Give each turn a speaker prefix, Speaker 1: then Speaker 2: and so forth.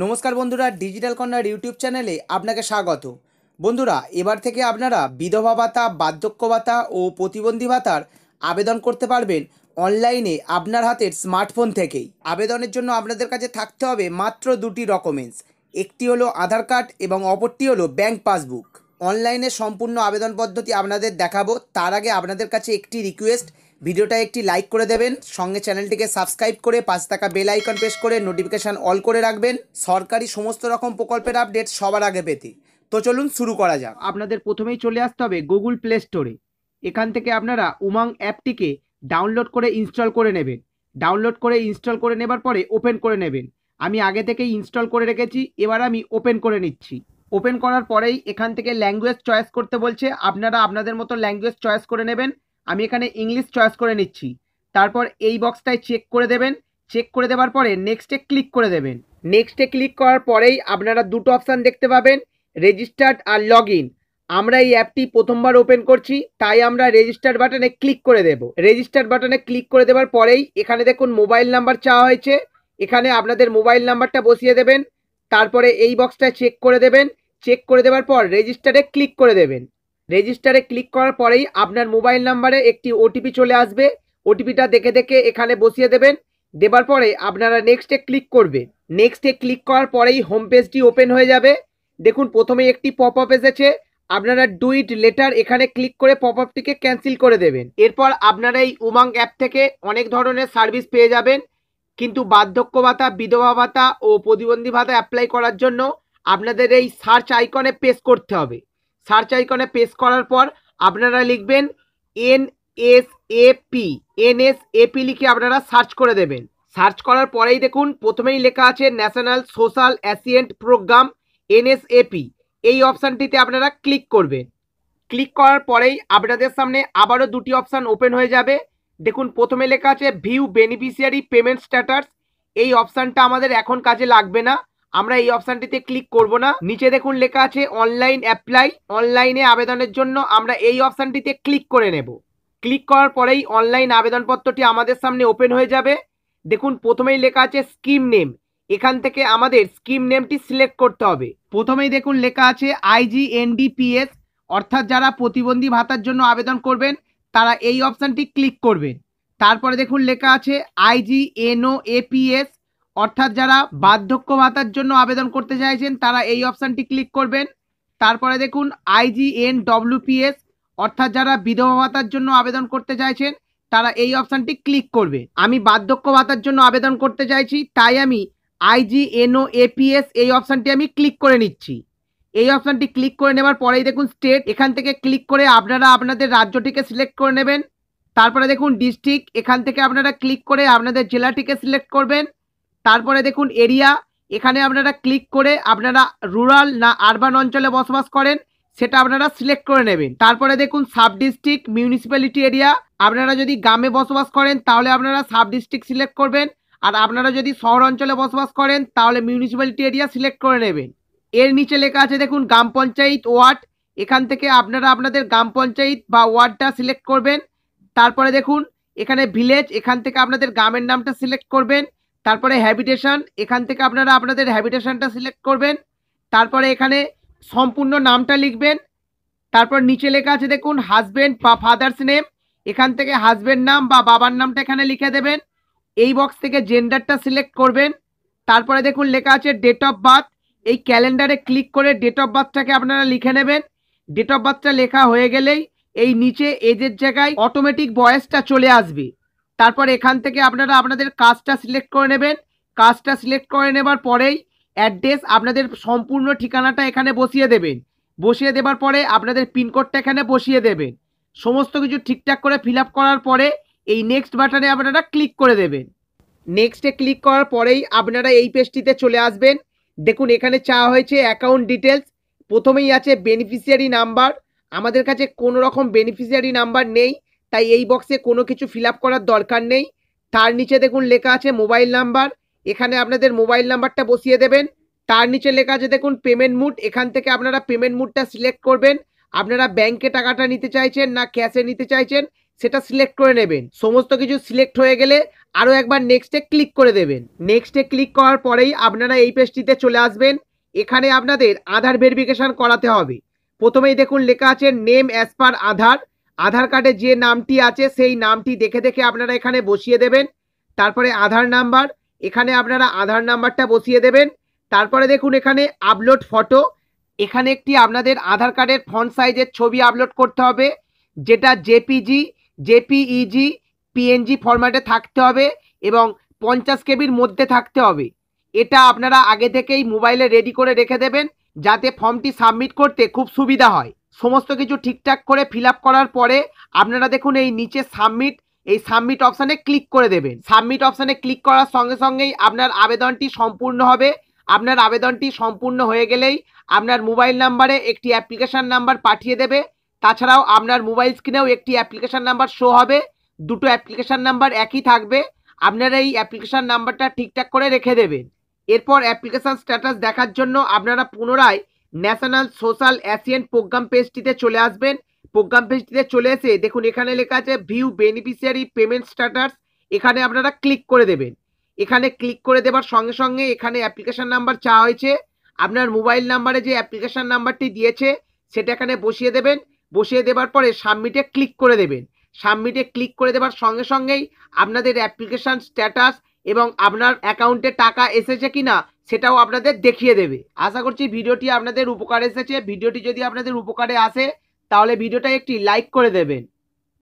Speaker 1: নমস্কার বন্ধুরা ডিজিটাল কন্যার ইউটিউব চ্যানেলে আপনাকে স্বাগত বন্ধুরা এবার থেকে আপনারা বিধবা ভাতা বার্ধক্য ভাতা ও প্রতিবন্ধী ভাতার আবেদন করতে পারবেন অনলাইনে আপনার হাতের স্মার্টফোন থেকেই আবেদনের জন্য আপনাদের কাছে থাকতে হবে মাত্র দুটি ডকুমেন্টস একটি হলো আধার কার্ড এবং অপরটি হলো ব্যাংক পাসবুক অনলাইনে সম্পূর্ণ আবেদন পদ্ধতি আপনাদের দেখাবো তার আগে আপনাদের কাছে একটি রিকোয়েস্ট ভিডিওটা একটি লাইক করে দেবেন সঙ্গে চ্যানেলটিকে সাবস্ক্রাইব করে পাঁচ টাকা বেল আইকন প্রেস করে নোটিফিকেশান অল করে রাখবেন সরকারি সমস্ত রকম প্রকল্পের আপডেট সবার আগে পেতে তো চলুন শুরু করা যাক আপনাদের প্রথমেই চলে আসতে হবে গুগল প্লে স্টোরে এখান থেকে আপনারা উমাং অ্যাপটিকে ডাউনলোড করে ইনস্টল করে নেবেন ডাউনলোড করে ইনস্টল করে নেবার পরে ওপেন করে নেবেন আমি আগে থেকেই ইনস্টল করে রেখেছি এবার আমি ওপেন করে নিচ্ছি ওপেন করার পরেই এখান থেকে ল্যাঙ্গুয়েজ চয়েস করতে বলছে আপনারা আপনাদের মতো ল্যাঙ্গুয়েজ চয়েস করে নেবেন আমি এখানে ইংলিশ চয়েস করে নিচ্ছি তারপর এই বক্সটায় চেক করে দেবেন চেক করে দেওয়ার পরে নেক্সটে ক্লিক করে দেবেন নেক্সটে ক্লিক করার পরেই আপনারা দুটো অপশান দেখতে পাবেন রেজিস্টার্ড আর লগ ইন আমরা এই অ্যাপটি প্রথমবার ওপেন করছি তাই আমরা রেজিস্টার বাটনে ক্লিক করে দেব রেজিস্টার বাটনে ক্লিক করে দেওয়ার পরেই এখানে দেখুন মোবাইল নাম্বার চাওয়া হয়েছে এখানে আপনাদের মোবাইল নাম্বারটা বসিয়ে দেবেন তারপরে এই বক্সটা চেক করে দেবেন চেক করে দেওয়ার পর রেজিস্টারে ক্লিক করে দেবেন রেজিস্টারে ক্লিক করার পরেই আপনার মোবাইল নাম্বারে একটি ওটিপি চলে আসবে ওটিপিটা দেখে দেখে এখানে বসিয়ে দেবেন দেবার পরে আপনারা নেক্সটে ক্লিক করবে নেক্সটে ক্লিক করার পরেই হোম পেজটি ওপেন হয়ে যাবে দেখুন প্রথমে একটি পপ আপ এসেছে আপনারা ডুইট লেটার এখানে ক্লিক করে পপ আপটিকে ক্যান্সেল করে দেবেন এরপর আপনারা এই উমাং অ্যাপ থেকে অনেক ধরনের সার্ভিস পেয়ে যাবেন কিন্তু বার্ধক্য ভাতা বিধবা ভাতা ও প্রতিবন্ধী ভাতা অ্যাপ্লাই করার জন্য আপনাদের এই সার্চ আইকনে পেস করতে হবে সার্চ আইকনে পেস করার পর আপনারা লিখবেন N S AP N S AP লিখে আপনারা সার্চ করে দেবেন সার্চ করার পরেই দেখুন প্রথমেই লেখা আছে national social assistance programme NSAP এই অপশানটিতে আপনারা ক্লিক করবেন ক্লিক করার পরেই আপনাদের সামনে আবারও দুটি অপশান ওপেন হয়ে যাবে দেখুন প্রথমে লেখা আছে ভিউ বেনিফিশিয়ারি পেমেন্ট স্ট্যাটাস এই অপশানটা আমাদের এখন কাজে লাগবে না আমরা এই অপশানটিতে ক্লিক করব না নিচে দেখুন লেখা আছে অনলাইন অ্যাপ্লাই অনলাইনে আবেদনের জন্য আমরা এই অপশানটিতে ক্লিক করে নেব ক্লিক করার পরেই অনলাইন আবেদনপত্রটি আমাদের সামনে ওপেন হয়ে যাবে দেখুন প্রথমেই লেখা আছে স্কিম নেম এখান থেকে আমাদের স্কিম নেমটি সিলেক্ট করতে হবে প্রথমেই দেখুন লেখা আছে আইজিএনডিপিএস অর্থাৎ যারা প্রতিবন্ধী ভাতার জন্য আবেদন করবেন তারা এই অপশানটি ক্লিক করবেন তারপরে দেখুন লেখা আছে আইজিএনও এপিএস অর্থাৎ যারা বার্ধক্য ভাতার জন্য আবেদন করতে চাইছেন তারা এই অপশানটি ক্লিক করবেন তারপরে দেখুন আইজিএন ডব্লিউপিএস অর্থাৎ যারা বিধবা ভাতার জন্য আবেদন করতে চাইছেন তারা এই অপশানটি ক্লিক করবে আমি বার্ধক্য ভাতার জন্য আবেদন করতে চাইছি তাই আমি আইজিএনও এপিএস এই অপশানটি আমি ক্লিক করে নিচ্ছি এই অপশানটি ক্লিক করে নেওয়ার পরেই দেখুন স্টেট এখান থেকে ক্লিক করে আপনারা আপনাদের রাজ্যটিকে সিলেক্ট করে নেবেন তারপরে দেখুন ডিস্ট্রিক্ট এখান থেকে আপনারা ক্লিক করে আপনাদের জেলাটিকে সিলেক্ট করবেন তারপরে দেখুন এরিয়া এখানে আপনারা ক্লিক করে আপনারা রুরাল না আরবান অঞ্চলে বসবাস করেন সেটা আপনারা সিলেক্ট করে নেবেন তারপরে দেখুন সাব ডিস্ট্রিক্ট মিউনিসিপ্যালিটি এরিয়া আপনারা যদি গ্রামে বসবাস করেন তাহলে আপনারা সাব ডিস্ট্রিক্ট সিলেক্ট করবেন আর আপনারা যদি শহর অঞ্চলে বসবাস করেন তাহলে মিউনিসিপ্যালিটি এরিয়া সিলেক্ট করে নেবেন এর নিচে লেখা আছে দেখুন গ্রাম পঞ্চায়েত ওয়ার্ড এখান থেকে আপনারা আপনাদের গ্রাম পঞ্চায়েত বা ওয়ার্ডটা সিলেক্ট করবেন তারপরে দেখুন এখানে ভিলেজ এখান থেকে আপনাদের গ্রামের নামটা সিলেক্ট করবেন তারপরে হ্যাবিটেশন এখান থেকে আপনারা আপনাদের হ্যাবিটেশনটা সিলেক্ট করবেন তারপরে এখানে সম্পূর্ণ নামটা লিখবেন তারপর নিচে লেখা আছে দেখুন হাজব্যান্ড বা ফাদার্স নেম এখান থেকে হাজব্যান্ড নাম বা বাবার নামটা এখানে লিখে দেবেন এই বক্স থেকে জেন্ডারটা সিলেক্ট করবেন তারপরে দেখুন লেখা আছে ডেট অফ বার্থ এই ক্যালেন্ডারে ক্লিক করে ডেট অফ বার্থটাকে আপনারা লিখে নেবেন ডেট অফ বার্থটা লেখা হয়ে গেলেই এই নিচে এজের জায়গায় অটোমেটিক বয়সটা চলে আসবে তারপর এখান থেকে আপনারা আপনাদের কাজটা সিলেক্ট করে নেবেন কাজটা সিলেক্ট করে নেবার পরেই অ্যাড্রেস আপনাদের সম্পূর্ণ ঠিকানাটা এখানে বসিয়ে দেবেন বসিয়ে দেবার পরে আপনাদের পিনকোডটা এখানে বসিয়ে দেবেন সমস্ত কিছু ঠিকঠাক করে ফিল করার পরে এই নেক্সট বাটনে আপনারা ক্লিক করে দেবেন নেক্সটে ক্লিক করার পরেই আপনারা এই পেজটিতে চলে আসবেন দেখুন এখানে চাওয়া হয়েছে অ্যাকাউন্ট ডিটেলস প্রথমেই আছে বেনিফিশিয়ারি নাম্বার আমাদের কাছে কোনো রকম বেনিফিশিয়ারি নাম্বার নেই তাই এই বক্সে কোনো কিছু ফিল করার দরকার নেই তার নিচে দেখুন লেখা আছে মোবাইল নাম্বার এখানে আপনাদের মোবাইল নাম্বারটা বসিয়ে দেবেন তার নিচে লেখা আছে দেখুন পেমেন্ট মুড এখান থেকে আপনারা পেমেন্ট মুডটা সিলেক্ট করবেন আপনারা ব্যাংকে টাকাটা নিতে চাইছেন না ক্যাশে নিতে চাইছেন সেটা সিলেক্ট করে নেবেন সমস্ত কিছু সিলেক্ট হয়ে গেলে আরও একবার নেক্সটে ক্লিক করে দেবেন নেক্সটে ক্লিক করার পরেই আপনারা এই পেজটিতে চলে আসবেন এখানে আপনাদের আধার ভেরিফিকেশান করাতে হবে প্রথমেই দেখুন লেখা আছে নেম অ্যাজ পার আধার আধার কার্ডে যে নামটি আছে সেই নামটি দেখে দেখে আপনারা এখানে বসিয়ে দেবেন তারপরে আধার নাম্বার এখানে আপনারা আধার নাম্বারটা বসিয়ে দেবেন তারপরে দেখুন এখানে আপলোড ফটো এখানে একটি আপনাদের আধার কার্ডের ফ্রন্ট সাইজের ছবি আপলোড করতে হবে যেটা জেপিজি জেপিইজি পিএনজি ফরম্যাটে থাকতে হবে এবং পঞ্চাশ কেবির মধ্যে থাকতে হবে এটা আপনারা আগে থেকেই মোবাইলে রেডি করে রেখে দেবেন যাতে ফর্মটি সাবমিট করতে খুব সুবিধা হয় সমস্ত কিছু ঠিকঠাক করে ফিল করার পরে আপনারা দেখুন এই নিচে সাবমিট এই সাবমিট অপশানে ক্লিক করে দেবেন সাবমিট অপশানে ক্লিক করার সঙ্গে সঙ্গেই আপনার আবেদনটি সম্পূর্ণ হবে আপনার আবেদনটি সম্পূর্ণ হয়ে গেলেই আপনার মোবাইল নাম্বারে একটি অ্যাপ্লিকেশান নাম্বার পাঠিয়ে দেবে তাছাড়াও আপনার মোবাইল স্ক্রিনেও একটি অ্যাপ্লিকেশান নাম্বার শো হবে দুটো অ্যাপ্লিকেশান নাম্বার একই থাকবে আপনারা এই অ্যাপ্লিকেশান নাম্বারটা ঠিকঠাক করে রেখে দেবেন এরপর অ্যাপ্লিকেশান স্ট্যাটাস দেখার জন্য আপনারা পুনরায় ন্যাশনাল সোশ্যাল অ্যাসিয়ান প্রোগ্রাম পেজটিতে চলে আসবেন প্রোগ্রাম পেজটিতে চলে এসে দেখুন এখানে লেখা আছে ভিউ বেনিফিশিয়ারি পেমেন্ট স্ট্যাটাস এখানে আপনারা ক্লিক করে দেবেন এখানে ক্লিক করে দেবার সঙ্গে সঙ্গে এখানে অ্যাপ্লিকেশান নাম্বার চাওয়া হয়েছে আপনার মোবাইল নাম্বারে যে অ্যাপ্লিকেশান নাম্বারটি দিয়েছে সেটা এখানে বসিয়ে দেবেন বসিয়ে দেবার পরে সাবমিটে ক্লিক করে দেবেন সাবমিটে ক্লিক করে দেবার সঙ্গে সঙ্গেই আপনাদের অ্যাপ্লিকেশান স্ট্যাটাস এবং আপনার অ্যাকাউন্টে টাকা এসেছে কি না সেটাও আপনাদের দেখিয়ে দেবে আশা করছি ভিডিওটি আপনাদের উপকারে এসেছে ভিডিওটি যদি আপনাদের উপকারে আসে তাহলে ভিডিওটা একটি লাইক করে দেবেন